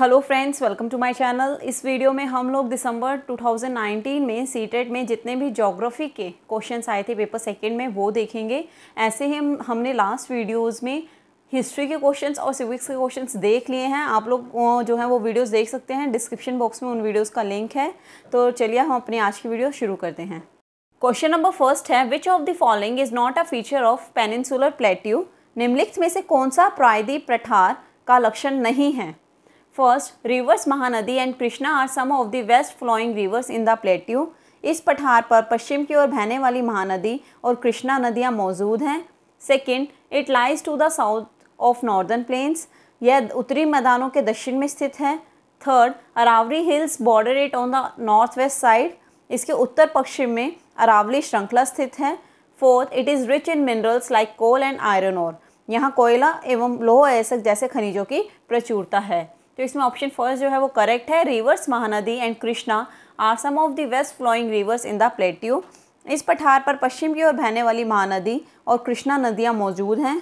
Hello friends welcome to my channel इस video में हम लोग दिसंबर 2019 में सीटेट e में जितने भी जोग्राफ़ी के क्वेश्चंस आए थे पेपर सेकंड में वो देखेंगे ऐसे ही हम हमने लास्ट वीडियोस में हिस्ट्री के क्वेश्चंस और सिविक्स के क्वेश्चंस देख लिए हैं आप लोग जो है वो वीडियोस देख सकते हैं डिस्क्रिप्शन बॉक्स में उन वीडियोज़ का लिंक है तो चलिए हम अपनी आज की वीडियो शुरू करते हैं क्वेश्चन नंबर फर्स्ट है which of the following is not a feature of peninsular plateau निम्नलिखित में से कौन सा प्रायदीप प्रठार का लक्षण नहीं है First, rivers Mahanadi and Krishna are some of the west flowing rivers in the plateau. इस पठार पर पश्चिम की ओर बहने वाली महानदी और कृष्णा नदियाँ मौजूद हैं second it lies to the south of northern plains यह उत्तरी मैदानों के दक्षिण में स्थित है third Aravalli hills border it on the north west side इसके उत्तर पश्चिम में अरावली श्रृंखला स्थित है fourth it is rich in minerals like coal and iron और यहाँ कोयला एवं लोह ऐसक जैसे खनिजों की प्रचुरता है तो इसमें ऑप्शन फर्स्ट जो है वो करेक्ट है rivers Mahanadi and Krishna are some of the west flowing rivers in the plateau इस पठार पर पश्चिम की ओर बहने वाली महानदी और कृष्णा नदियाँ मौजूद हैं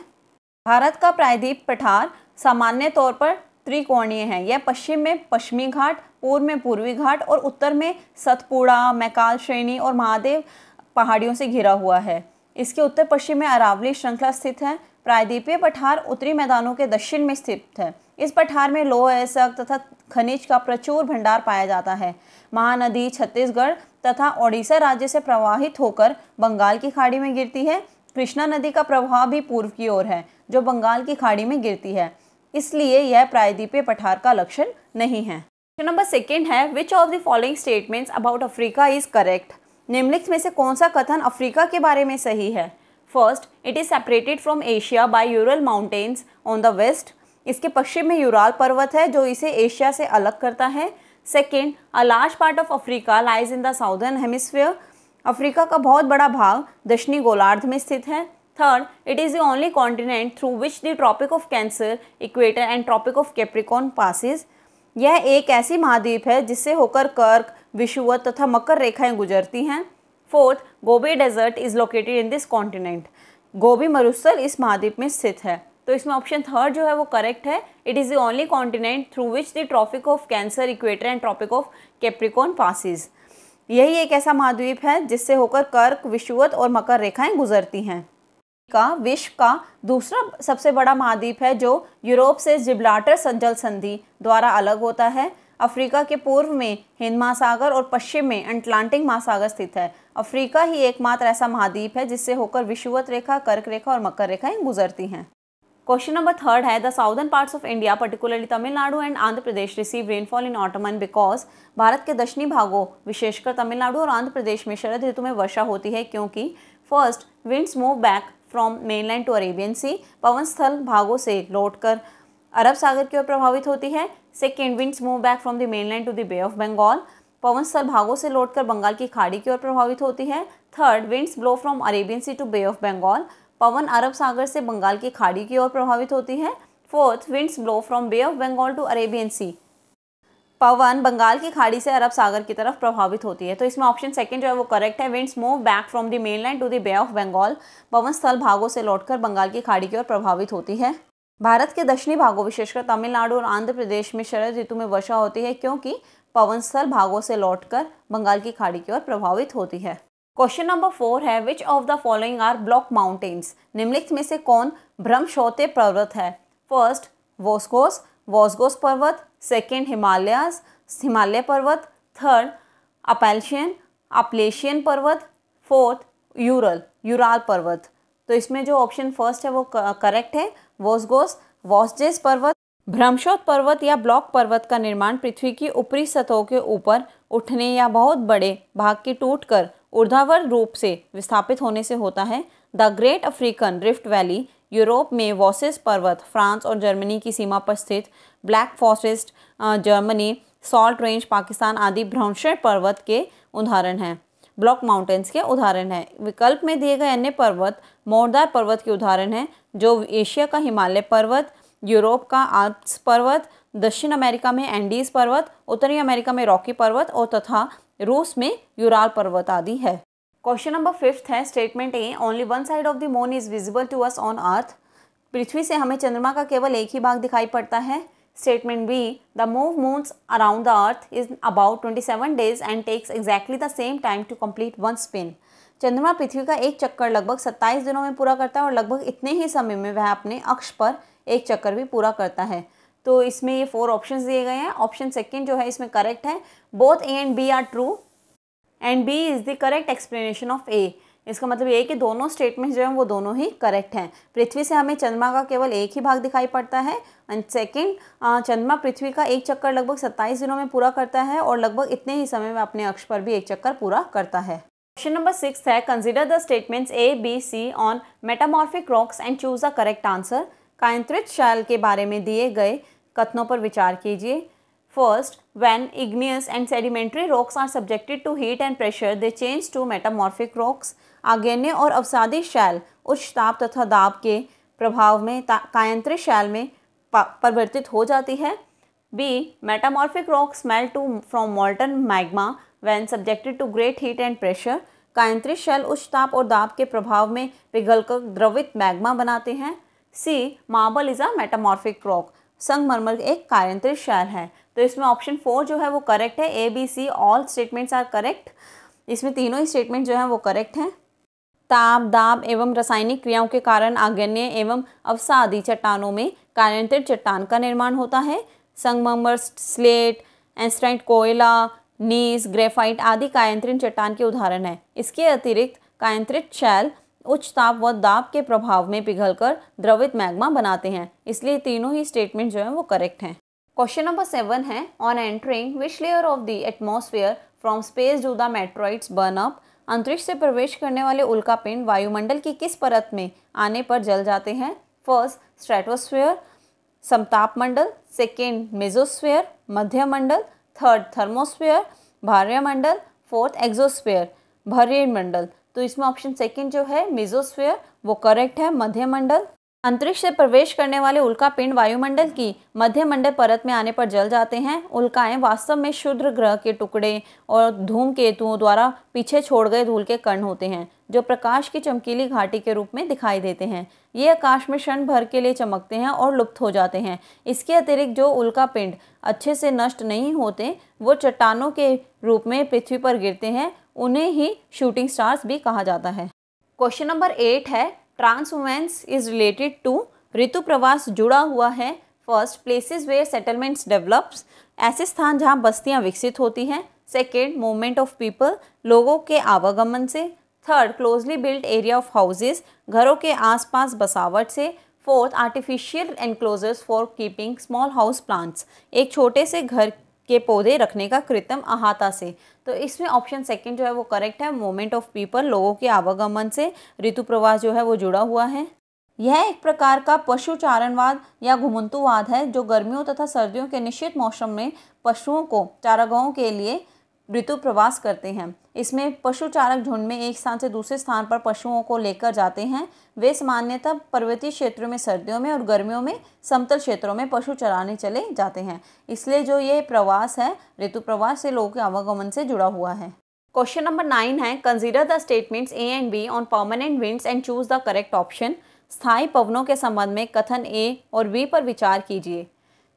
भारत का प्रायद्वीप पठार सामान्य तौर पर त्रिकोणीय है यह पश्चिम में पश्चिमी घाट पूर्व में पूर्वी घाट और उत्तर में सतपुड़ा मैकाल श्रेणी और महादेव पहाड़ियों से घिरा हुआ है इसके उत्तर पश्चिम में अरावली श्रृंखला स्थित है प्रायद्वीपीय पठार उत्तरी मैदानों के दक्षिण में स्थित है इस पठार में लोह अयस्क तथा खनिज का प्रचुर भंडार पाया जाता है महानदी छत्तीसगढ़ तथा ओडिशा राज्य से प्रवाहित होकर बंगाल की खाड़ी में गिरती है कृष्णा नदी का प्रवाह भी पूर्व की ओर है जो बंगाल की खाड़ी में गिरती है इसलिए यह प्रायद्वीपीय पठार का लक्षण नहीं है क्वेश्चन नंबर सेकेंड है which of the following statements about Africa is correct निम्नलिखित में से कौन सा कथन अफ्रीका के बारे में सही है first it is separated from Asia by Ural mountains on the west इसके पश्चिम में यूराल पर्वत है जो इसे एशिया से अलग करता है second a large part of Africa lies in the southern hemisphere Africa का बहुत बड़ा भाग दक्षिणी गोलार्ध में स्थित है third it is the only continent through which the tropic of cancer equator and tropic of capricorn passes यह एक ऐसी महाद्वीप है जिससे होकर कर्क विषुवत तथा मकर रेखाएं गुजरती हैं fourth Gobi desert is located in this continent Gobi मरुस्थल इस महाद्वीप में स्थित है तो इसमें ऑप्शन थर्ड जो है वो करेक्ट है it is the only continent through which the tropic of cancer equator and tropic of capricorn passes यही एक ऐसा महाद्वीप है जिससे होकर कर्क विषुवत और मकर रेखाएं गुजरती हैं का विश्व का दूसरा सबसे बड़ा महाद्वीप है जो यूरोप से जिब्लाटर संजल संधि द्वारा अलग होता है अफ्रीका के पूर्व में हिंद महासागर और पश्चिम में अटलांटिक महासागर स्थित है अफ्रीका ही एकमात्र ऐसा महाद्वीप है जिससे होकर विषुवत रेखा कर्क रेखा और मकर रेखाएं गुजरती हैं क्वेश्चन नंबर थर्ड है the southern parts of India particularly Tamil Nadu and Andhra Pradesh receive rainfall in autumn because Bharat के दक्षिणी भागों विशेषकर तमिलनाडु और आंध्र प्रदेश में शरद ऋतु में वर्षा होती है क्योंकि first winds move back from mainland to Arabian sea पवन स्थल भागों से लौटकर अरब सागर की ओर प्रभावित होती है second winds move back from the mainland to the bay of Bengal पवन स्थल भागों से लौटकर बंगाल की खाड़ी की ओर प्रभावित होती है third winds blow from Arabian sea to bay of Bengal पवन अरब सागर से बंगाल की खाड़ी की ओर प्रभावित होती है fourth winds blow from bay of Bengal to Arabian sea पवन बंगाल की खाड़ी से अरब सागर की तरफ प्रभावित होती है तो इसमें ऑप्शन सेकंड जो है वो करेक्ट है winds move back from the mainland to the bay of Bengal पवन स्थल भागों से लौटकर बंगाल की खाड़ी की ओर प्रभावित होती है भारत के दक्षिणी भागों विशेषकर तमिलनाडु और आंध्र प्रदेश में शरद ऋतु में वर्षा होती है क्योंकि पवन स्थल भागों से लौटकर बंगाल की खाड़ी की ओर प्रभावित होती है क्वेश्चन नंबर फोर है which of the following are block mountains निम्नलिखित में से कौन भ्रमशौते पर्वत है फर्स्ट वोस्कोस वोस्गोस पर्वत सेकेंड हिमालय हिमालय पर्वत थर्ड अपेल्शियन अपलेशियन पर्वत फोर्थ यूरल यूराल पर्वत तो इसमें जो ऑप्शन फर्स्ट है वो करेक्ट है वोसगोस वॉसजेस पर्वत भ्रमशोत पर्वत या ब्लॉक पर्वत का निर्माण पृथ्वी की ऊपरी सतहों के ऊपर उठने या बहुत बड़े भाग के कर ऊर्धावर रूप से विस्थापित होने से होता है the great African rift valley Europe में वॉसेस पर्वत फ्रांस और जर्मनी की सीमा पर स्थित black forest Germany salt range Pakistan आदि भ्रंशर पर्वत के उदाहरण हैं ब्लॉक माउंटेन्स के उदाहरण हैं विकल्प में दिए गए अन्य पर्वत मोरदार पर्वत के उदाहरण हैं जो एशिया का हिमालय पर्वत यूरोप का आल्प्स पर्वत दक्षिण अमेरिका में एंडीज पर्वत उत्तरी अमेरिका में रॉकी पर्वत और तथा रूस में यूराल पर्वत आदि है क्वेश्चन नंबर फिफ्थ है statement A only one side of the moon is visible to us on earth पृथ्वी से हमें चंद्रमा का केवल एक ही भाग दिखाई पड़ता है statement B the move moons around the earth is about twenty seven days and takes exactly the same time to complete one spin चंद्रमा पृथ्वी का एक चक्कर लगभग 27 दिनों में पूरा करता है और लगभग इतने ही समय में वह अपने अक्ष पर एक चक्कर भी पूरा करता है तो इसमें ये फोर ऑप्शन दिए गए हैं ऑप्शन सेकेंड जो है इसमें करेक्ट है both A and B are true and B is the correct explanation of A इसका मतलब ये है कि दोनों स्टेटमेंट्स जो हैं वो दोनों ही करेक्ट हैं पृथ्वी से हमें चंद्रमा का केवल एक ही भाग दिखाई पड़ता है एंड सेकंड चंद्रमा पृथ्वी का एक चक्कर लगभग 27 दिनों में पूरा करता है और लगभग इतने ही समय में अपने अक्ष पर भी एक चक्कर पूरा करता है क्वेश्चन नंबर सिक्स है consider the statements A B C on metamorphic rocks and choose the correct answer कायंत्रित शैल के बारे में दिए गए कथनों पर विचार कीजिए first when igneous and sedimentary rocks are subjected to heat and pressure they change to metamorphic rocks आगेने और अवसादी शैल उच्च ताप तथा दाब के प्रभाव में कायंत्रित शैल में परिवर्तित हो जाती है B metamorphic rocks melt to from molten magma when subjected to great heat and pressure कायंत्रित शैल उच्च ताप और दाब के प्रभाव में पिघलकर द्रवित मैग्मा बनाते हैं C marble is a metamorphic rock संगमरमर एक कायंत्रित शैल है तो इसमें ऑप्शन फोर जो है वो करेक्ट है A B C all statements are correct इसमें तीनों ही स्टेटमेंट जो है वो करेक्ट हैं ताप दाब एवं रासायनिक क्रियाओं के कारण आग्नेय एवं अवसादी चट्टानों में कायंत्रित चट्टान का निर्माण होता है संगमरमर स्लेट एंस्ट्राइट कोयला नीस ग्रेफाइट आदि कायंत्रित चट्टान के उदाहरण हैं इसके अतिरिक्त कायंत्रित शैल उच्च ताप व दाब के प्रभाव में पिघलकर द्रवित मैग्मा बनाते हैं इसलिए तीनों ही स्टेटमेंट जो है वो करेक्ट हैं क्वेश्चन नंबर सेवन है on entering which layer of the atmosphere from space do the meteoroids burn up अंतरिक्ष से प्रवेश करने वाले उल्का पिंड वायुमंडल की किस परत में आने पर जल जाते हैं फर्स्ट स्ट्रेटोस्फेयर समताप मंडल सेकेंड मेजोस्फेयर मध्यमंडल थर्ड थर्मोस्फेयर भार्यमंडल फोर्थ एक्जोस्फेयर भर्य मंडल तो इसमें ऑप्शन सेकंड जो है मिजोस्फेयर वो करेक्ट है मध्यमंडल अंतरिक्ष से प्रवेश करने वाले उल्का पिंड वायुमंडल की मध्यमंडल परत में आने पर जल जाते हैं उल्काएं वास्तव में शुद्र ग्रह के टुकड़े और धूम केतुओं द्वारा पीछे छोड़ गए धूल के कण होते हैं जो प्रकाश की चमकीली घाटी के रूप में दिखाई देते हैं ये आकाश में क्षण भर के लिए चमकते हैं और लुप्त हो जाते हैं इसके अतिरिक्त जो उल्का पिंड अच्छे से नष्ट नहीं होते वो चट्टानों के रूप में पृथ्वी पर गिरते हैं उन्हें ही शूटिंग स्टार्स भी कहा जाता है क्वेश्चन नंबर एट है ट्रांस इज रिलेटेड टू ऋतु प्रवास जुड़ा हुआ है first places where settlements develops ऐसे स्थान जहाँ बस्तियाँ विकसित होती हैं सेकेंड मूवमेंट ऑफ पीपल लोगों के आवागमन से third closely built area of houses घरों के आसपास बसावट से fourth artificial enclosures for keeping small house plants एक छोटे से घर के पौधे रखने का कृत्रिम अहाता से तो इसमें ऑप्शन सेकंड जो है वो करेक्ट है मोमेंट ऑफ पीपल लोगों के आवागमन से ऋतु प्रवास जो है वो जुड़ा हुआ है यह एक प्रकार का पशु चारणवाद या घुमंतुवाद है जो गर्मियों तथा सर्दियों के निश्चित मौसम में पशुओं को चारागाहों के लिए ऋतु प्रवास करते हैं इसमें पशु चारक झुंड में एक स्थान से दूसरे स्थान पर पशुओं को लेकर जाते हैं वे सामान्यतः पर्वतीय क्षेत्रों में सर्दियों में और गर्मियों में समतल क्षेत्रों में पशु चराने चले जाते हैं इसलिए जो ये प्रवास है ऋतु प्रवास से लोगों के आवागमन से जुड़ा हुआ है क्वेश्चन नंबर नाइन है consider the statements A and B on permanent winds and choose the correct option स्थायी पवनों के संबंध में कथन ए और बी पर विचार कीजिए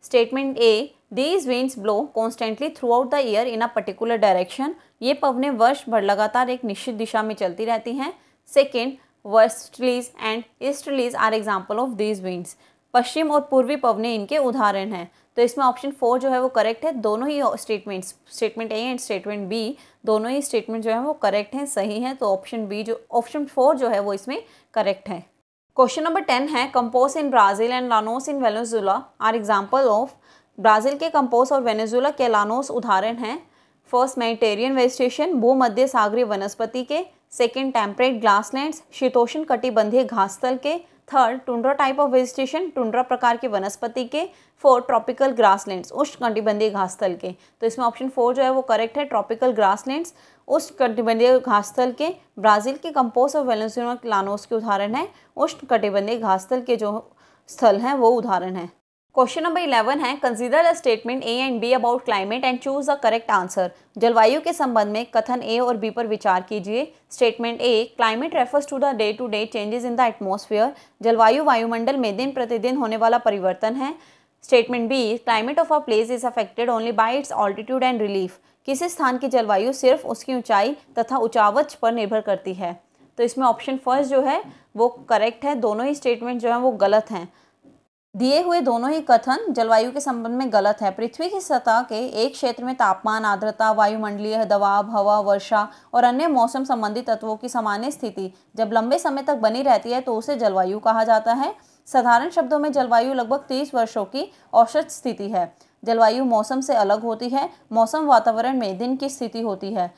statement A these winds blow constantly throughout the year in a particular direction ये पवने वर्ष भर लगातार एक निश्चित दिशा में चलती रहती हैं second westerlies and easterlies are example of these winds पश्चिम और पूर्वी पवने इनके उदाहरण हैं तो इसमें ऑप्शन फोर जो है वो करेक्ट है दोनों ही statements statement A and statement B दोनों ही स्टेटमेंट जो है वो करेक्ट हैं सही हैं तो ऑप्शन बी जो ऑप्शन फोर जो है वो इसमें करेक्ट है क्वेश्चन नंबर टेन है campos in Brazil and llanos in Venezuela are example of Brazil के कंपोज और वेनेजुला के लानोस उदाहरण हैं फर्स्ट मेडिटेरियन वेजिटेशन भूमध्य सागरी वनस्पति के सेकेंड टेम्परेट ग्लासलैंड शीतोषण कटिबंधीय घासतल के third tundra type of vegetation tundra प्रकार के वनस्पति के फोर ट्रॉपिकल ग्रासलैंड्स उष्ण कटिबंधीय घासथल के तो इसमें ऑप्शन फोर जो है वो करेक्ट है ट्रॉपिकल ग्रासलैंड्स उष्ण कटिबंधीय घासथल के ब्राजील के कंपोस और वेलेंसिनो लानोस के उदाहरण हैं उष्ण कटिबंधीय घासथल के जो स्थल हैं वो उदाहरण हैं क्वेश्चन नंबर इलेवन है consider a statement A and B about climate and choose the correct answer जलवायु के संबंध में कथन ए और बी पर विचार कीजिए statement A climate refers to the day to day changes in the atmosphere जलवायु वायुमंडल में दिन प्रतिदिन होने वाला परिवर्तन है statement B climate of a place is affected only by its altitude and relief किसी स्थान की जलवायु सिर्फ उसकी ऊंचाई तथा उचावच पर निर्भर करती है तो इसमें ऑप्शन फर्स्ट जो है वो करेक्ट है दोनों ही स्टेटमेंट जो है वो गलत हैं दिए हुए दोनों ही कथन जलवायु के संबंध में गलत है पृथ्वी की सतह के एक क्षेत्र में तापमान आर्द्रता वायुमंडलीय दबाव हवा वर्षा और अन्य मौसम संबंधी तत्वों की सामान्य स्थिति जब लंबे समय तक बनी रहती है तो उसे जलवायु कहा जाता है साधारण शब्दों में जलवायु लगभग तीस वर्षों की औसत स्थिति है जलवायु मौसम से अलग होती है मौसम वातावरण में दिन की स्थिति होती है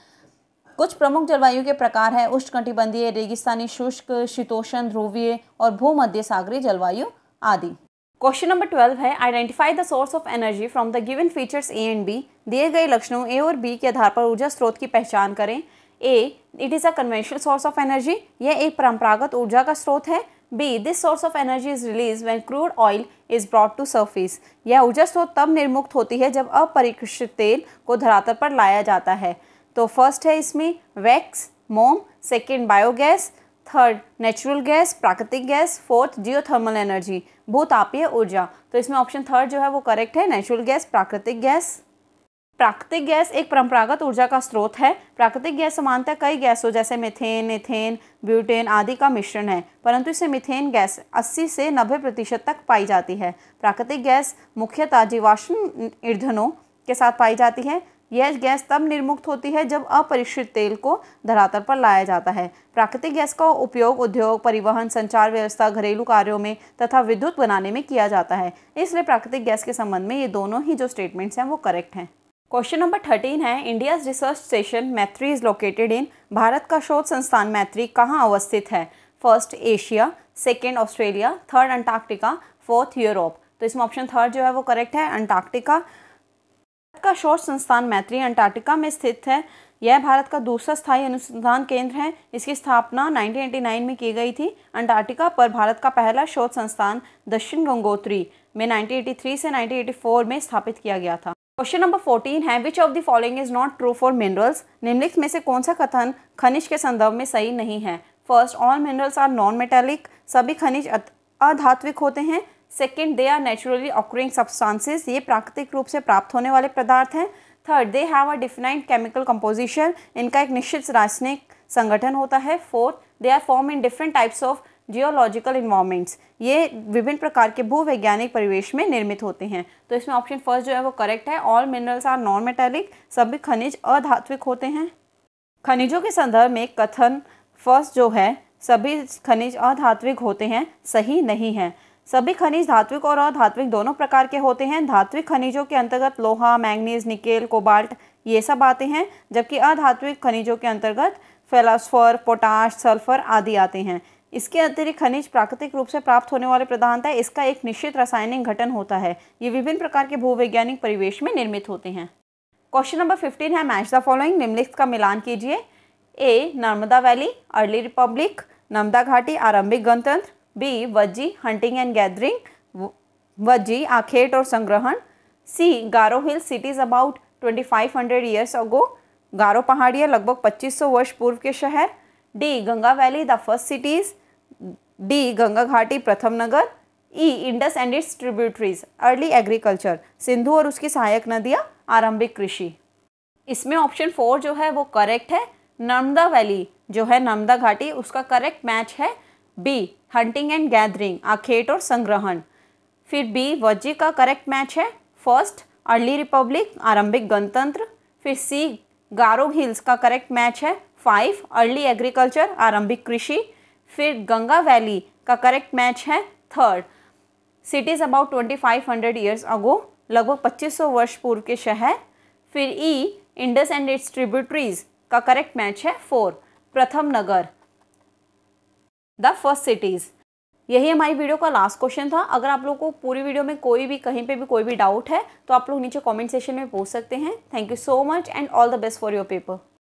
कुछ प्रमुख जलवायु के प्रकार है उष्णकटिबंधीय रेगिस्तानी शुष्क शीतोषण ध्रुवीय और भूमध्य सागरीय जलवायु आदि क्वेश्चन नंबर ट्वेल्व है identify the source of energy from the given features A and B दिए गए लक्षणों ए और बी के आधार पर ऊर्जा स्रोत की पहचान करें A it is a conventional source of energy यह एक परंपरागत ऊर्जा का स्रोत है B this source of energy is release when crude oil is brought to surface यह ऊर्जा स्रोत तब निर्मुक्त होती है जब अपरिकृषित तेल को धरातल पर लाया जाता है तो फर्स्ट है इसमें वैक्स मोम second biogas third natural gas प्राकृतिक गैस फोर्थ जियोथर्मल एनर्जी भूतापीय ऊर्जा तो इसमें ऑप्शन थर्ड जो है वो करेक्ट है नेचुरल गैस प्राकृतिक गैस प्राकृतिक गैस एक परंपरागत ऊर्जा का स्रोत है प्राकृतिक गैस समानता कई गैसों जैसे मिथेन इथेन ब्यूटेन आदि का मिश्रण है परंतु इसे मिथेन गैस 80 से 90 प्रतिशत तक पाई जाती है प्राकृतिक गैस मुख्यतः जीवाश्म ईंधनों के साथ पाई जाती है यह गैस तब निर्मुक्त होती है जब अपरिष्कृत तेल को धरातल पर लाया जाता है प्राकृतिक गैस का उपयोग उद्योग परिवहन संचार व्यवस्था घरेलू कार्यों में तथा विद्युत बनाने में किया जाता है इसलिए प्राकृतिक गैस के संबंध में ये दोनों ही जो स्टेटमेंट्स हैं वो करेक्ट हैं क्वेश्चन नंबर थर्टीन है India's research station Maitri is located in Bharat का शोध संस्थान मैत्री कहाँ अवस्थित है first Asia second Australia third Antarctica fourth Europe तो इसमें ऑप्शन थर्ड जो है वो करेक्ट है अंटार्क्टिका का शोध संस्थान मैत्री अंटार्कटिका में स्थित है यह भारत का दूसरा स्थायी अनुसंधान केंद्र है इसकी स्थापना 1989 में की गई थी अंटार्कटिका पर भारत का पहला शोध संस्थान दक्षिण गंगोत्री में 1983 से 1984 में स्थापित किया गया था क्वेश्चन नंबर 14 है which of the following is not true for minerals निम्नलिखित में से कौन सा कथन खनिज के संदर्भ में सही नहीं है first all minerals are non metallic सभी खनिज अधात्विक होते हैं second they are naturally occurring substances ये प्राकृतिक रूप से प्राप्त होने वाले पदार्थ हैं third they have a definite chemical composition इनका एक निश्चित रासायनिक संगठन होता है fourth they are form in different types of geological environments ये विभिन्न प्रकार के भूवैज्ञानिक परिवेश में निर्मित होते हैं तो इसमें ऑप्शन फर्स्ट जो है वो करेक्ट है all minerals are non metallic सभी खनिज अधात्विक होते हैं खनिजों के संदर्भ में कथन फर्स्ट जो है सभी खनिज अधात्विक होते हैं सही नहीं है सभी खनिज धात्विक और अधात्विक दोनों प्रकार के होते हैं धात्विक खनिजों के अंतर्गत लोहा मैंगनीज निकेल कोबाल्ट ये सब आते हैं जबकि अधात्विक खनिजों के अंतर्गत फेलासफर पोटाश सल्फर आदि आते हैं इसके अतिरिक्त खनिज प्राकृतिक रूप से प्राप्त होने वाले प्रधानता है इसका एक निश्चित रासायनिक घटन होता है ये विभिन्न प्रकार के भूवैज्ञानिक परिवेश में निर्मित होते हैं क्वेश्चन नंबर फिफ्टीन है मैच द फॉलोइंग निम्नलिखित का मिलान कीजिए A Narmada valley early republic Narmada घाटी आरंभिक गणतंत्र B Vajji hunting and gathering Vajji आखेट और संग्रहण C Garo hill cities about twenty five hundred years ago Garo पहाड़िया लगभग पच्चीस सौ वर्ष पूर्व के शहर D Ganga valley the first cities D Ganga घाटी प्रथम नगर E Indus and its tributaries early agriculture Sindhu और उसकी सहायक नदियाँ आरंभिक कृषि इसमें ऑप्शन फोर जो है वो करेक्ट है नर्मदा वैली जो है नर्मदा घाटी उसका करेक्ट मैच है बी हंटिंग एंड गैदरिंग आखेट और संग्रहण फिर बी वजी का करेक्ट मैच है फर्स्ट अर्ली रिपब्लिक आरंभिक गणतंत्र फिर सी गारो हिल्स का करेक्ट मैच है फाइव अर्ली एग्रीकल्चर आरंभिक कृषि फिर गंगा वैली का करेक्ट मैच है third cities about twenty five hundred years ago लगभग पच्चीस सौ वर्ष पूर्व के शहर फिर E Indus and its tributaries का करेक्ट मैच है फोर प्रथम नगर द फर्स्ट सिटीज़ यही हमारी वीडियो का लास्ट क्वेश्चन था अगर आप लोग को पूरी वीडियो में कोई भी कहीं पे भी कोई भी डाउट है तो आप लोग नीचे कमेंट सेशन में पूछ सकते हैं thank you so much and all the best for your paper